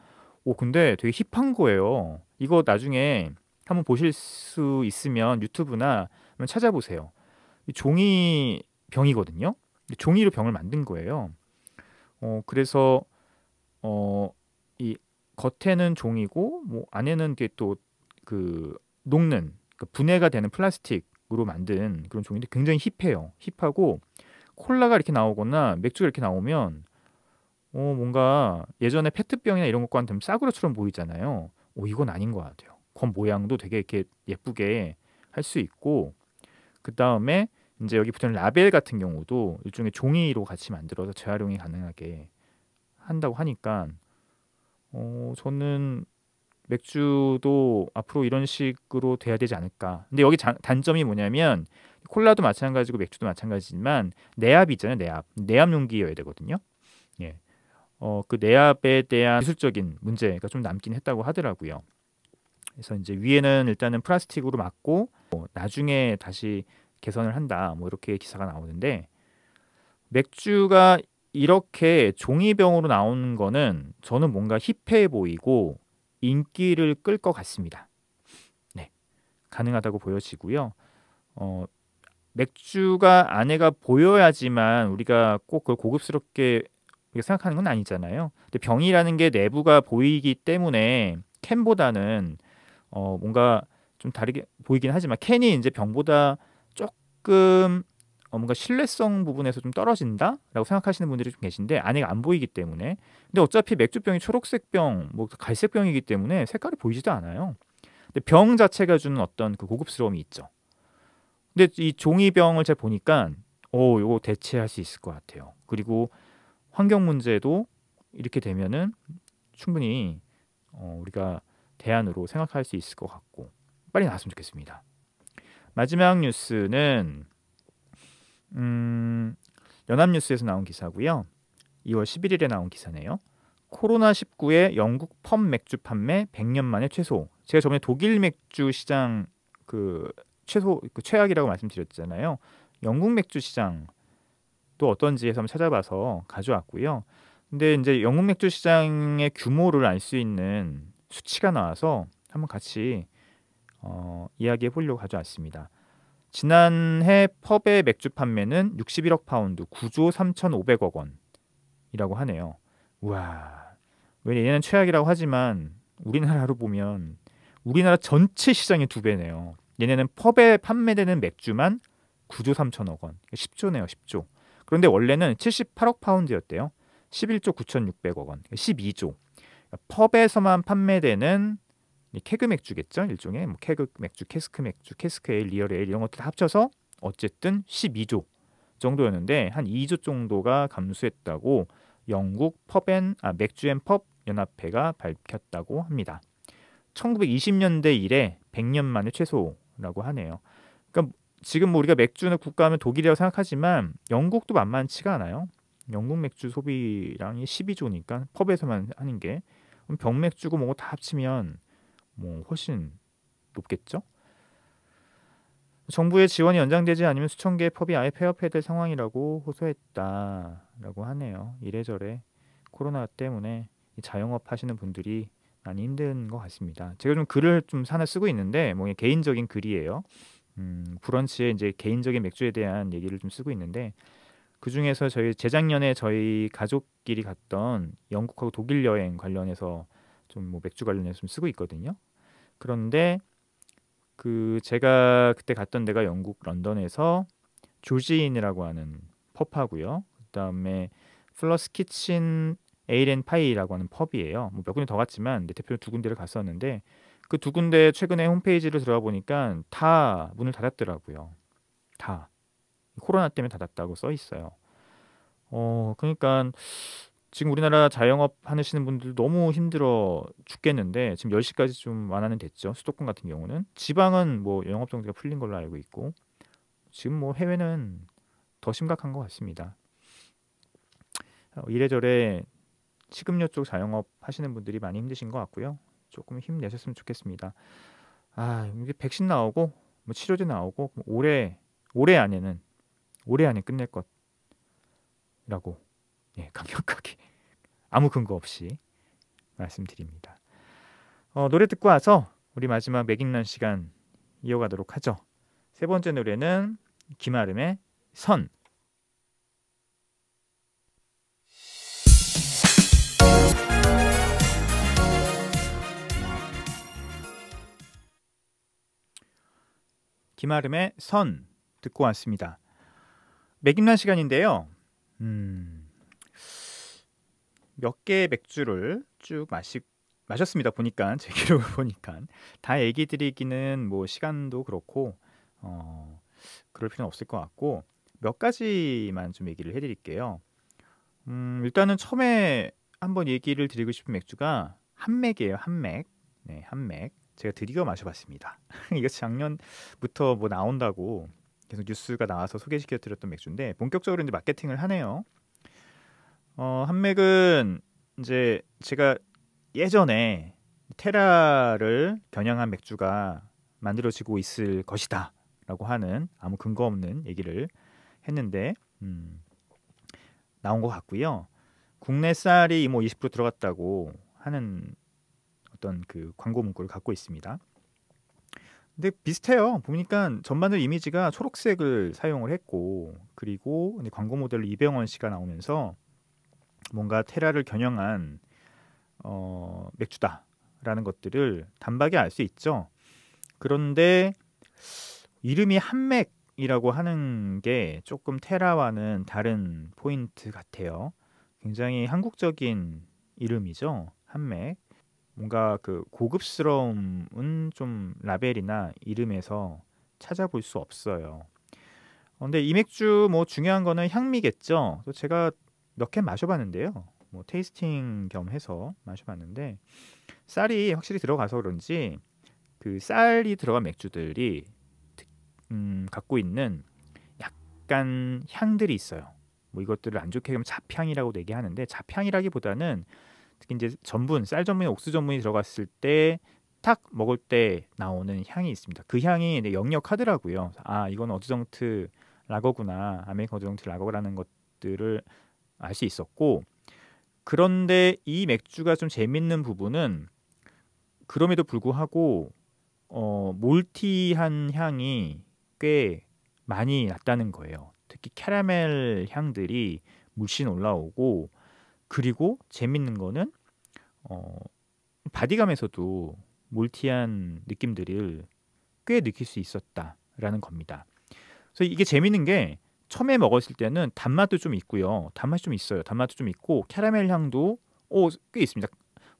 오, 근데 되게 힙한 거예요. 이거 나중에 한번 보실 수 있으면 유튜브나 찾아보세요. 종이 병이거든요. 종이로 병을 만든 거예요. 어, 그래서 어, 이 겉에는 종이고 뭐 안에는 또그 녹는 그러니까 분해가 되는 플라스틱으로 만든 그런 종인데 굉장히 힙해요. 힙하고 콜라가 이렇게 나오거나 맥주가 이렇게 나오면 어, 뭔가 예전에 페트병이나 이런 것과는 좀 싸구려처럼 보이잖아요. 오, 이건 아닌 것 같아요. 건 모양도 되게 이렇게 예쁘게 할 수 있고 그 다음에 이제 여기 붙어 있는 라벨 같은 경우도 일종의 종이로 같이 만들어서 재활용이 가능하게 한다고 하니까 어, 저는 맥주도 앞으로 이런 식으로 돼야 되지 않을까. 근데 여기 자, 단점이 뭐냐면 콜라도 마찬가지고 맥주도 마찬가지지만 내압이 있잖아요. 내압. 내압 용기여야 되거든요. 예. 어, 그 내압에 대한 기술적인 문제가 그러니까 좀 남긴 했다고 하더라고요. 그래서 이제 위에는 일단은 플라스틱으로 막고 뭐 나중에 다시 개선을 한다. 뭐 이렇게 기사가 나오는데 맥주가 이렇게 종이병으로 나오는 거는 저는 뭔가 힙해 보이고 인기를 끌 것 같습니다. 네. 가능하다고 보여지고요. 어, 맥주가 안에가 보여야지만 우리가 꼭 그걸 고급스럽게 생각하는 건 아니잖아요. 근데 병이라는 게 내부가 보이기 때문에 캔보다는 어 뭔가 좀 다르게 보이긴 하지만 캔이 이제 병보다 조금 어 뭔가 신뢰성 부분에서 좀 떨어진다라고 생각하시는 분들이 좀 계신데 안에가 안 보이기 때문에 근데 어차피 맥주병이 초록색 병, 뭐 갈색 병이기 때문에 색깔이 보이지도 않아요. 근데 병 자체가 주는 어떤 그 고급스러움이 있죠. 근데 이 종이병을 제가 보니까 오, 어, 요거 대체할 수 있을 것 같아요. 그리고 환경 문제도 이렇게 되면은 충분히 어, 우리가 대안으로 생각할 수 있을 것 같고 빨리 나왔으면 좋겠습니다. 마지막 뉴스는 음, 연합뉴스에서 나온 기사고요. 2월 11일에 나온 기사네요. 코로나19에 영국 펍 맥주 판매 100년 만에 최소. 제가 저번에 독일 맥주 시장 그 최소 그 최악이라고 말씀드렸잖아요. 영국 맥주 시장 또 어떤지 해서 한번 찾아봐서 가져왔고요. 근데 이제 영국 맥주 시장의 규모를 알 수 있는 수치가 나와서 한번 같이 어, 이야기해 보려고 가져왔습니다. 지난해 펍의 맥주 판매는 61억 파운드, 9조 3,500억 원이라고 하네요. 우와. 왜냐 얘는 최악이라고 하지만 우리나라로 보면 우리나라 전체 시장의 두 배네요. 얘네는 펍에 판매되는 맥주만 9조 3천억 원, 10조네요, 10조. 그런데 원래는 78억 파운드였대요. 11조 9,600억 원, 12조. 펍에서만 판매되는 케그 맥주겠죠. 일종의 뭐 케그 맥주, 캐스크 맥주, 캐스크 에일, 리얼 에일 이런 것들 합쳐서 어쨌든 12조 정도였는데 한 2조 정도가 감소했다고 영국 펍앤 아, 맥주앤펍 연합회가 밝혔다고 합니다. 1920년대 이래 100년 만에 최소라고 하네요. 그러니까 지금 뭐 우리가 맥주는 국가하면 독일이라고 생각하지만 영국도 만만치가 않아요. 영국 맥주 소비량이 12조니까 펍에서만 하는 게 병맥주고 뭐고 다 합치면 뭐 훨씬 높겠죠? 정부의 지원이 연장되지 않으면 수천 개의 펍이 아예 폐업해야 될 상황이라고 호소했다라고 하네요. 이래저래 코로나 때문에 자영업 하시는 분들이 많이 힘든 것 같습니다. 제가 좀 글을 좀 하나 쓰고 있는데 뭐 개인적인 글이에요. 음, 브런치에 이제 개인적인 맥주에 대한 얘기를 좀 쓰고 있는데 그 중에서 저희 재작년에 저희 가족끼리 갔던 영국하고 독일 여행 관련해서 좀 뭐 맥주 관련해서 좀 쓰고 있거든요. 그런데 그 제가 그때 갔던 데가 영국 런던에서 조지인이라고 하는 펍하고요. 그다음에 플러스 키친 에일앤 파이라고 하는 펍이에요. 뭐 몇 군데 더 갔지만 대표로 두 군데를 갔었는데 그 두 군데 최근에 홈페이지를 들어가 보니까 다 문을 닫았더라고요. 다. 코로나 때문에 닫았다고 써 있어요. 어, 그러니까 지금 우리나라 자영업 하시는 분들 너무 힘들어 죽겠는데 지금 10시까지 좀 완화는 됐죠. 수도권 같은 경우는 지방은 뭐 영업 정지가 풀린 걸로 알고 있고 지금 뭐 해외는 더 심각한 것 같습니다. 어, 이래저래 식음료 쪽 자영업 하시는 분들이 많이 힘드신 것 같고요. 조금 힘내셨으면 좋겠습니다. 아 이게 백신 나오고 뭐 치료제 나오고 올해 올해 안에는 올해 안에 끝낼 것이라고 예, 강력하게 아무 근거 없이 말씀드립니다. 어, 노래 듣고 와서 우리 마지막 맥인런 시간 이어가도록 하죠. 세 번째 노래는 김아름의 선. 김아름의 선 듣고 왔습니다. 맥김란 시간인데요. 음, 몇 개의 맥주를 쭉 마시, 마셨습니다. 보니까 제 기록을 보니까 다 얘기드리기는 뭐 시간도 그렇고 어, 그럴 필요는 없을 것 같고 몇 가지만 좀 얘기를 해드릴게요. 음, 일단은 처음에 한번 얘기를 드리고 싶은 맥주가 한맥이에요. 한맥, 네, 한맥. 제가 드디어 마셔봤습니다. 이거 작년부터 뭐 나온다고 계속 뉴스가 나와서 소개시켜 드렸던 맥주인데 본격적으로 이제 마케팅을 하네요. 어, 한맥은 이제 제가 예전에 테라를 겨냥한 맥주가 만들어지고 있을 것이다라고 하는 아무 근거 없는 얘기를 했는데 음, 나온 것 같고요. 국내 쌀이 뭐20% 들어갔다고 하는 어떤 그 광고 문구를 갖고 있습니다. 근데 비슷해요. 보니까 전반적 이미지가 초록색을 사용을 했고 그리고 광고 모델 이병헌 씨가 나오면서 뭔가 테라를 겨냥한 어, 맥주다라는 것들을 단박에 알 수 있죠. 그런데 이름이 한맥이라고 하는 게 조금 테라와는 다른 포인트 같아요. 굉장히 한국적인 이름이죠. 한맥. 뭔가 그 고급스러움은 좀 라벨이나 이름에서 찾아볼 수 없어요. 어, 근데 이 맥주 뭐 중요한 거는 향미겠죠. 또 제가 몇 캔 마셔봤는데요. 뭐 테이스팅 겸 해서 마셔봤는데 쌀이 확실히 들어가서 그런지 그 쌀이 들어간 맥주들이 음, 갖고 있는 약간 향들이 있어요. 뭐 이것들을 안 좋게 하면 잡향이라고도 얘기하는데 잡향이라기보다는 특히 이제 전분, 쌀전분이 옥수 전분이 들어갔을 때 탁 먹을 때 나오는 향이 있습니다. 그 향이 역력하더라고요. 아, 이건 어드정트 라거구나. 아메리칸 어즈정트 라거라는 것들을 알 수 있었고 그런데 이 맥주가 좀 재밌는 부분은 그럼에도 불구하고 어, 몰티한 향이 꽤 많이 났다는 거예요. 특히 캐러멜 향들이 물씬 올라오고 그리고 재밌는 거는 어, 바디감에서도 몰티한 느낌들을 꽤 느낄 수 있었다라는 겁니다. 그래서 이게 재밌는 게 처음에 먹었을 때는 단맛도 좀 있고요. 단맛이 좀 있어요. 단맛도 좀 있고 캐러멜 향도 오, 꽤 있습니다.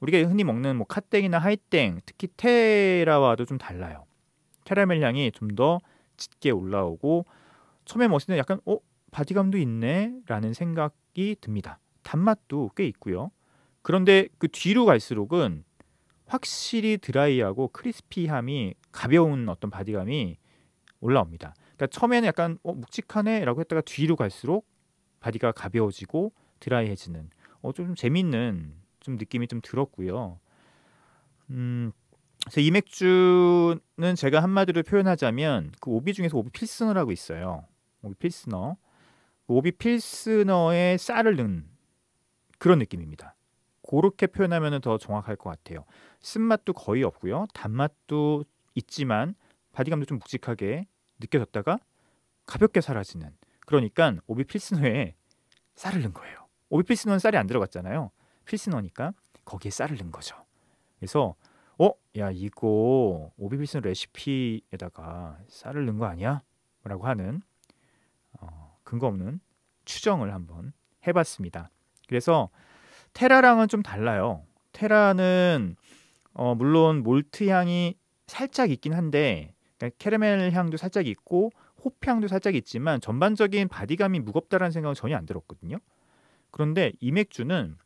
우리가 흔히 먹는 뭐 카땡이나 하이땡, 특히 테라와도 좀 달라요. 캐러멜 향이 좀 더 짙게 올라오고 처음에 먹을 었 때는 약간 어 바디감도 있네라는 생각이 듭니다. 단맛도 꽤 있고요. 그런데 그 뒤로 갈수록은 확실히 드라이하고 크리스피함이 가벼운 어떤 바디감이 올라옵니다. 그러니까 처음에는 약간 어, 묵직하네라고 했다가 뒤로 갈수록 바디가 가벼워지고 드라이해지는 어, 좀 재밌는 좀 느낌이 좀 들었고요. 음, 그래서 이 맥주는 제가 한마디로 표현하자면 그 오비 중에서 오비 필스너라고 있어요. 오비 필스너. 그 오비 필스너에 쌀을 넣은 그런 느낌입니다. 그렇게 표현하면 더 정확할 것 같아요. 쓴맛도 거의 없고요. 단맛도 있지만 바디감도 좀 묵직하게 느껴졌다가 가볍게 사라지는 그러니까 오비 필스너에 쌀을 넣은 거예요. 오비 필스너는 쌀이 안 들어갔잖아요. 필스너니까 거기에 쌀을 넣은 거죠. 그래서 어? 야 이거 오비 필스너 레시피에다가 쌀을 넣은 거 아니야? 라고 하는 어, 근거 없는 추정을 한번 해봤습니다. 그래서 테라랑은 좀 달라요. 테라는 어, 물론 몰트 향이 살짝 있긴 한데 그러니까 캐러멜 향도 살짝 있고 호피 향도 살짝 있지만 전반적인 바디감이 무겁다라는 생각은 전혀 안 들었거든요. 그런데 이 맥주는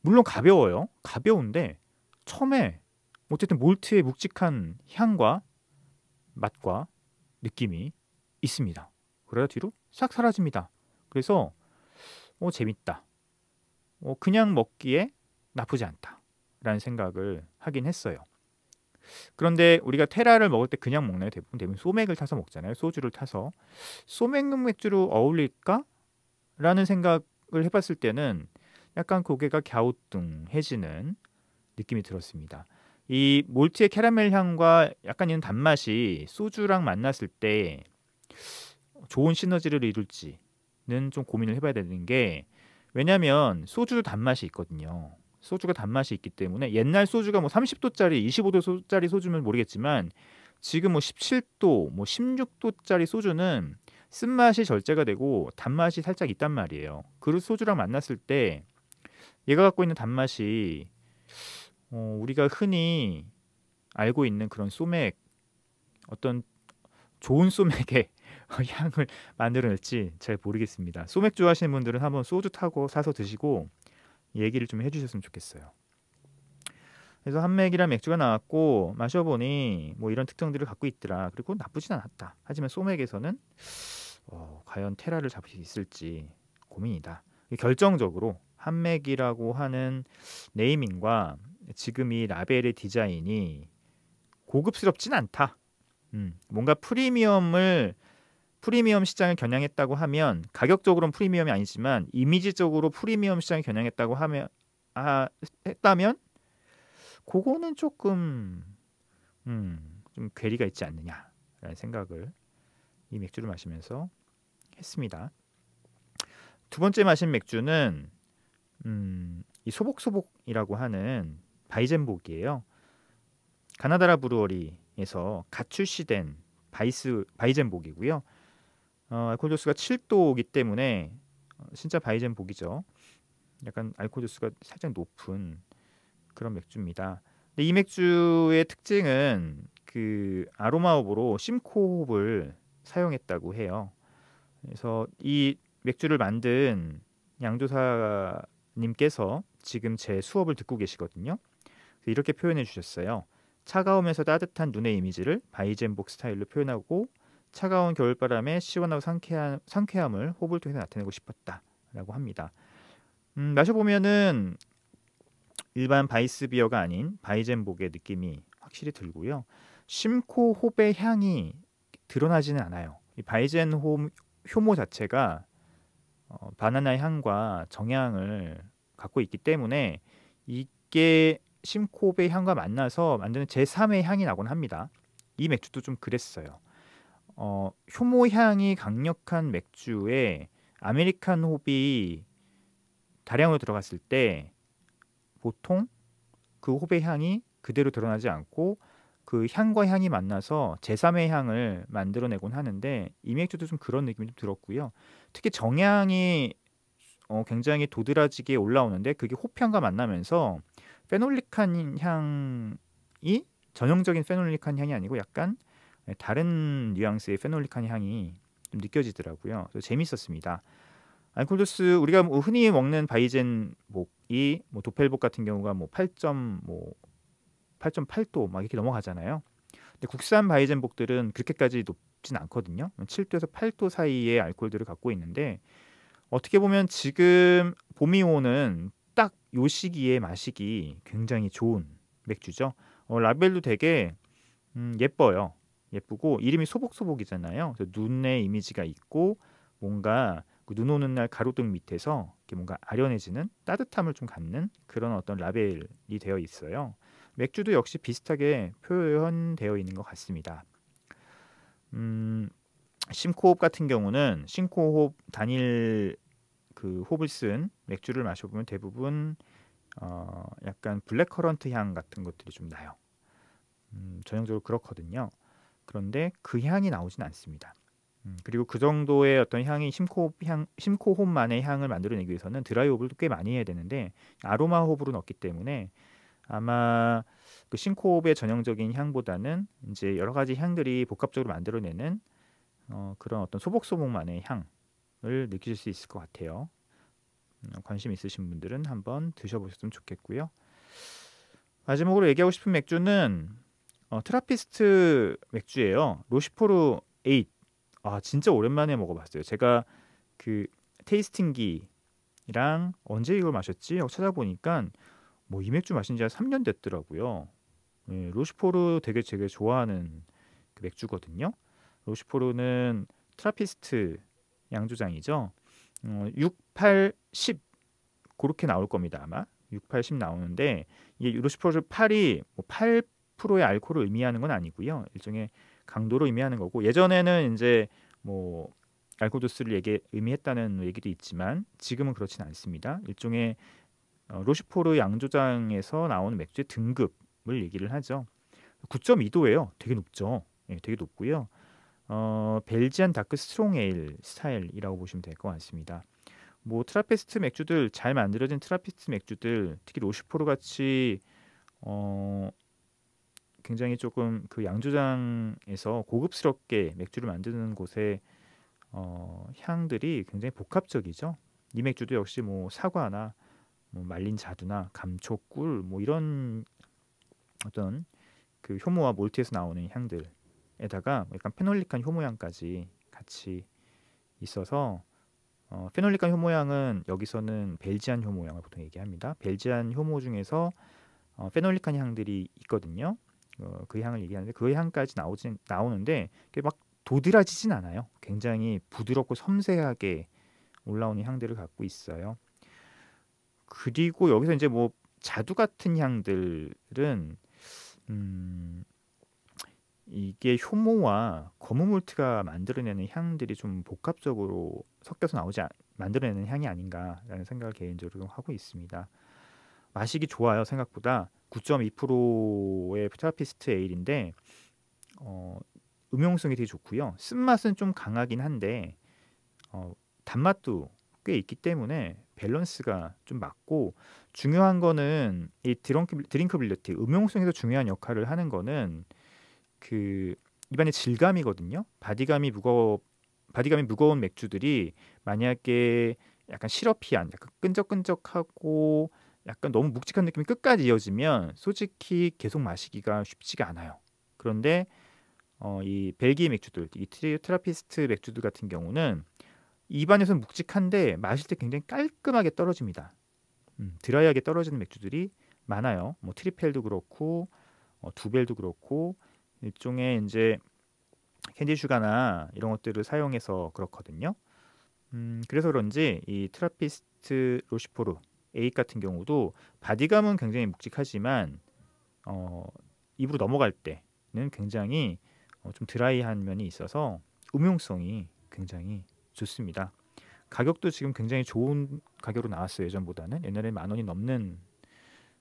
물론 가벼워요. 가벼운데 처음에 어쨌든 몰트의 묵직한 향과 맛과 느낌이 있습니다. 그러다 뒤로 싹 사라집니다. 그래서 어, 재밌다. 어, 그냥 먹기에 나쁘지 않다라는 생각을 하긴 했어요. 그런데 우리가 테라를 먹을 때 그냥 먹나요? 대부분 대부분 소맥을 타서 먹잖아요. 소주를 타서 소맥 맥주로 어울릴까라는 생각을 해봤을 때는 약간 고개가 갸우뚱해지는 느낌이 들었습니다. 이 몰트의 캐러멜 향과 약간 이는 단맛이 소주랑 만났을 때 좋은 시너지를 이룰지는 좀 고민을 해봐야 되는 게 왜냐하면 소주도 단맛이 있거든요. 소주가 단맛이 있기 때문에 옛날 소주가 뭐 30도짜리, 25도짜리 소주면 모르겠지만 지금 뭐 17도, 뭐 16도짜리 소주는 쓴맛이 절제가 되고 단맛이 살짝 있단 말이에요. 그릇 소주랑 만났을 때 얘가 갖고 있는 단맛이 어, 우리가 흔히 알고 있는 그런 소맥 어떤 좋은 소맥의 향을 만들어낼지 잘 모르겠습니다. 소맥 좋아하시는 분들은 한번 소주 타고 사서 드시고 얘기를 좀 해주셨으면 좋겠어요. 그래서 한맥이란 맥주가 나왔고 마셔보니 뭐 이런 특성들을 갖고 있더라. 그리고 나쁘진 않았다. 하지만 소맥에서는 어, 과연 테라를 잡을 수 있을지 고민이다. 결정적으로 한맥이라고 하는 네이밍과 지금 이 라벨의 디자인이 고급스럽진 않다. 음, 뭔가 프리미엄을 프리미엄 시장을 겨냥했다고 하면 가격적으로는 프리미엄이 아니지만 이미지적으로 프리미엄 시장을 겨냥했다고 하면 아 했다면 그거는 조금 음, 좀 괴리가 있지 않느냐라는 생각을 이 맥주를 마시면서 했습니다. 두 번째 마신 맥주는 음, 이 소복소복이라고 하는 바이젠복이에요. 가나다라 브루어리에서 가출시된 바이스 바이젠복이고요. 어, 알코올 도수가 7도이기 때문에 진짜 어, 바이젠 복이죠. 약간 알코올 도수가 살짝 높은 그런 맥주입니다. 근데 이 맥주의 특징은 그 아로마호흡으로 심코 호흡을 사용했다고 해요. 그래서 이 맥주를 만든 양조사님께서 지금 제 수업을 듣고 계시거든요. 이렇게 표현해 주셨어요. 차가우면서 따뜻한 눈의 이미지를 바이젠복 스타일로 표현하고 차가운 겨울바람에 시원하고 상쾌한, 상쾌함을 호흡을 통해서 나타내고 싶었다라고 합니다. 음, 마셔보면은 일반 바이스 비어가 아닌 바이젠복의 느낌이 확실히 들고요. 심코 호배 향이 드러나지는 않아요. 이 바이젠 호, 효모 자체가 어, 바나나 향과 정향을 갖고 있기 때문에 이게 심코베 향과 만나서 만드 제3의 향이 나곤 합니다. 이 맥주도 좀 그랬어요. 어, 효모향이 강력한 맥주에 아메리칸 호비 다량으로 들어갔을 때 보통 그호의 향이 그대로 드러나지 않고 그 향과 향이 만나서 제3의 향을 만들어내곤 하는데 이 맥주도 좀 그런 느낌이 좀 들었고요. 특히 정향이 어, 굉장히 도드라지게 올라오는데 그게 호향과 만나면서 페놀릭한 향이 전형적인 페놀릭한 향이 아니고 약간 네, 다른 뉘앙스의 페놀릭한 향이 좀 느껴지더라고요. 그래서 재밌었습니다. 알콜도스 우리가 뭐 흔히 먹는 바이젠 목이 뭐 도펠복 같은 경우가 뭐 8.8.8도 뭐 8.8도 막 이렇게 넘어가잖아요. 근데 국산 바이젠 복들은 그렇게까지 높진 않거든요. 7도에서 8도 사이의 알콜들을 갖고 있는데 어떻게 보면 지금 봄이 오는 딱 요 시기에 마시기 굉장히 좋은 맥주죠. 어, 라벨도 되게 음, 예뻐요. 예쁘고 이름이 소복소복이잖아요. 눈의 이미지가 있고 뭔가 그 눈 오는 날 가로등 밑에서 이렇게 뭔가 아련해지는 따뜻함을 좀 갖는 그런 어떤 라벨이 되어 있어요. 맥주도 역시 비슷하게 표현되어 있는 것 같습니다. 음, 심코홉 같은 경우는 심코홉 단일 그 홉을 쓴 맥주를 마셔보면 대부분 어, 약간 블랙커런트 향 같은 것들이 좀 나요. 음, 전형적으로 그렇거든요. 그런데 그 향이 나오진 않습니다. 음, 그리고 그 정도의 어떤 향이 심코 향 심코 홈만의 향을 만들어내기 위해서는 드라이 호흡을 꽤 많이 해야 되는데 아로마 호흡으로 넣기 때문에 아마 그 싱코흡의 전형적인 향보다는 이제 여러 가지 향들이 복합적으로 만들어내는 어, 그런 어떤 소복소복만의 향을 느끼실 수 있을 것 같아요. 음, 관심 있으신 분들은 한번 드셔보셨으면 좋겠고요. 마지막으로 얘기하고 싶은 맥주는 어, 트라피스트 맥주예요. 로시포르 8. 아 진짜 오랜만에 먹어봤어요. 제가 그 테이스팅기랑 언제 이걸 마셨지? 하고 찾아보니까 뭐 이 맥주 마신 지한 3년 됐더라고요. 예, 로시포르 되게 되게 좋아하는 그 맥주거든요. 로시포르는 트라피스트 양조장이죠. 어, 6, 8, 10 그렇게 나올 겁니다 아마 6, 8, 10 나오는데 이 로시포르 8이 뭐8 1 0의 알코올을 의미하는 건 아니고요. 일종의 강도로 의미하는 거고 예전에는 이제 뭐 알코올 도수를 얘기, 의미했다는 얘기도 있지만 지금은 그렇진 않습니다. 일종의 어, 로시포르 양조장에서 나오는 맥주의 등급을 얘기를 하죠. 9.2도예요. 되게 높죠. 예, 되게 높고요. 어, 벨지안 다크 스트롱 에일 스타일이라고 보시면 될 것 같습니다. 뭐 트라피스트 맥주들 잘 만들어진 트라피스트 맥주들 특히 로시포르 같이 어, 굉장히 조금 그 양조장에서 고급스럽게 맥주를 만드는 곳에 어, 향들이 굉장히 복합적이죠. 이 맥주도 역시 뭐 사과나 뭐 말린 자두나 감초, 꿀 뭐 이런 어떤 그 효모와 몰트에서 나오는 향들에다가 약간 페놀릭한 효모향까지 같이 있어서 어, 페놀릭한 효모향은 여기서는 벨지안 효모향을 보통 얘기합니다. 벨지안 효모 중에서 어, 페놀릭한 향들이 있거든요. 어, 그 향을 얘기하는데 그 향까지 나오진 나오는데 막 도드라지진 않아요. 굉장히 부드럽고 섬세하게 올라오는 향들을 갖고 있어요. 그리고 여기서 이제 뭐 자두 같은 향들은 음 이게 효모와 거무몰트가 만들어내는 향들이 좀 복합적으로 섞여서 나오지 아, 만들어내는 향이 아닌가라는 생각을 개인적으로 하고 있습니다. 마시기 좋아요 생각보다 9.2%의 테라피스트 에일인데 어, 음용성이 되게 좋고요. 쓴맛은 좀 강하긴 한데 어, 단맛도 꽤 있기 때문에 밸런스가 좀 맞고 중요한 거는 이 드렁크, 드링크빌리티 음용성에서 중요한 역할을 하는 거는 그 입안의 질감이거든요. 바디감이 무거워 바디감이 무거운 맥주들이 만약에 약간 시럽이한 약간 끈적끈적하고 약간 너무 묵직한 느낌이 끝까지 이어지면 솔직히 계속 마시기가 쉽지가 않아요. 그런데 어, 이 벨기에 맥주들, 이 트라피스트 맥주들 같은 경우는 입안에서는 묵직한데 마실 때 굉장히 깔끔하게 떨어집니다. 음, 드라이하게 떨어지는 맥주들이 많아요. 뭐 트리펠도 그렇고 어, 두벨도 그렇고 일종의 이제 캔디 슈가나 이런 것들을 사용해서 그렇거든요. 음, 그래서 그런지 이 트라피스트 로시포르 에잇 같은 경우도 바디감은 굉장히 묵직하지만 어, 입으로 넘어갈 때는 굉장히 어, 좀 드라이한 면이 있어서 음용성이 굉장히 좋습니다. 가격도 지금 굉장히 좋은 가격으로 나왔어요. 예전보다는 옛날에 만 원이 넘는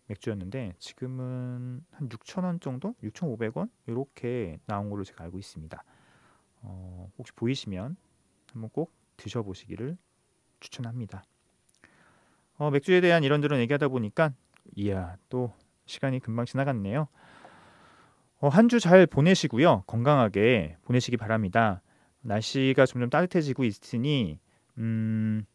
맥주였는데 지금은 한 6천 원 정도, 6,500원 이렇게 나온 걸로 제가 알고 있습니다. 어, 혹시 보이시면 한번 꼭 드셔보시기를 추천합니다. 어, 맥주에 대한 이런저런 얘기하다 보니까 이야 또 시간이 금방 지나갔네요. 어, 한 주 잘 보내시고요. 건강하게 보내시기 바랍니다. 날씨가 점점 따뜻해지고 있으니 음,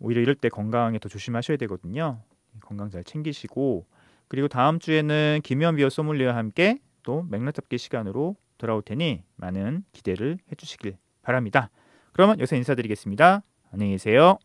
오히려 이럴 때 건강에 더 조심하셔야 되거든요. 건강 잘 챙기시고 그리고 다음 주에는 김현 비어 소믈리와 함께 또 맥락 잡기 시간으로 돌아올 테니 많은 기대를 해주시길 바랍니다. 그러면 여기서 인사드리겠습니다. 안녕히 계세요.